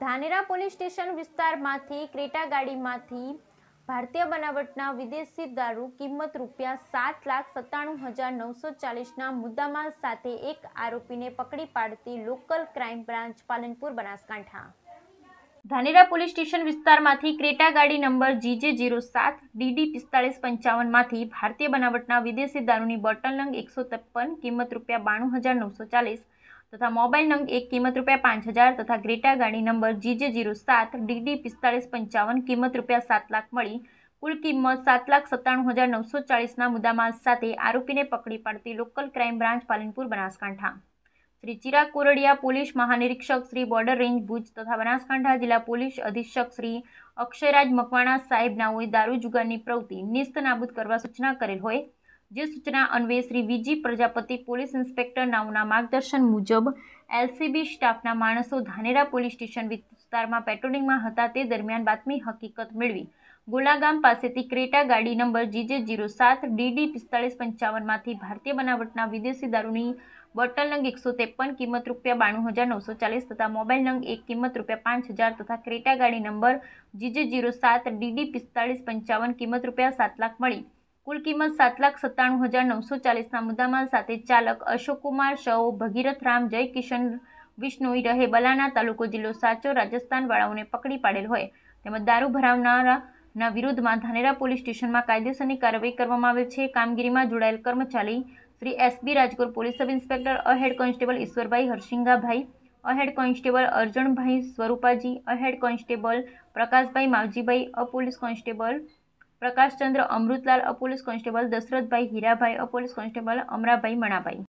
Dhanera police station વિસ્તારમાંથી Creta ગાડીમાંથી ભારતીય બનાવટના વિદેશી દારૂ કિંમત રૂપિયા સાત લાખ સત્તાણું હજાર નવસો ચાલીસના મુદ્દામાલ સાથે એક આરોપીને પકડી પાડતી local crime branch Palanpur Banaskantha Dhanera police station વિસ્તારમાંથી ક્રેટા ગાડી નંબર જીજે જીરો સાત ડીડી પિસ્તાળીસ પંચાવનમાંથી ભારતીય બનાવટના વિદેશી દારૂની બોટલ નંગ એકસો ત્રેપન કિંમત રૂપિયા બાણું હજાર નવસો ચાલીસ તથા મોબાઈલ નંબર એક કિંમત રૂપિયા પાંચ હજાર તથા ગ્રેટા ગાડી નંબર જીજે જીરો સાત ડીડી પિસ્તાળીસ પંચાવન કિંમત રૂપિયા સાત લાખ મળી કુલ કિંમત સાત લાખ સત્તાણું હજાર નવસો ચાળીસના મુદ્દામાલ સાથે આરોપીને પકડી પાડતી local crime branch Palanpur Banaskantha Shri Chirag Kordiya police મહાનિરીક્ષક શ્રી બોર્ડર રેન્જ ભુજ તથા બનાસકાંઠા જિલ્લા પોલીસ અધિક્ષક શ્રી અક્ષયરાજ મકવાણા સાહેબ નાઓએ દારૂ જુગારની પ્રવૃત્તિ નિસ્ત નાબૂદ કરવા સૂચના કરેલ હોય જે સૂચના અન્વયે Shri VG Prajapati police inspector નામના માર્ગદર્શન મુજબ એલસીબી સ્ટાફના માણસો ધાનેરા પોલીસ સ્ટેશન વિસ્તારમાં પેટ્રોલિંગમાં હતા તે દરમિયાન બાતમી હકીકત મેળવી ગોલાગામ પાસેથી ક્રેટા ગાડી નંબર જીજે જીરો સાત ડીડી પિસ્તાળીસ પંચાવનમાંથી ભારતીય બનાવટના વિદેશી દારૂની બોટલ નંગ એકસો ત્રેપન કિંમત રૂપિયા બાણું હજાર નવસો ચાલીસ તથા મોબાઈલ નંગ એક કિંમત રૂપિયા પાંચ હજાર તથા ક્રેટા ગાડી નંબર જીજે જીરો સાત ડીડી પિસ્તાળીસ પંચાવન કિંમત રૂપિયા સાત લાખ મળી કુલ કિંમત સાત લાખ સત્તાણું હજાર નવસો ચાલીસના મુદ્દામાલ સાથે ચાલક અશોકકુમાર શવ ભગીરથ રામ જયકિશન રહે બલાના તાલુકો જિલ્લો સાચો રાજસ્થાન વાળાઓને પકડી પાડેલ હોય તેમજ દારૂ ભરાવનારાના વિરુદ્ધમાં ધાનેરા પોલીસ સ્ટેશનમાં કાયદેસરની કાર્યવાહી કરવામાં આવેલ છે કામગીરીમાં જોડાયેલ કર્મચારી Shri SB Rajkot police sub inspector અહેડ કોન્સ્ટેબલ ઈશ્વરભાઈ હરસિંગાભાઈ અહેડ કોન્સ્ટેબલ અર્જણભાઈ સ્વરૂપાજી અહેડ કોન્સ્ટેબલ પ્રકાશભાઈ માવજીભાઈ અપોલીસ કોન્સ્ટેબલ પ્રકાશચંદ્ર અમૃતલાલ અ પોલીસ કોન્સ્ટેબલ દશરથભાઈ હીરાભાઈ અ કોન્સ્ટેબલ અમરાભાઈ મણાભાઈ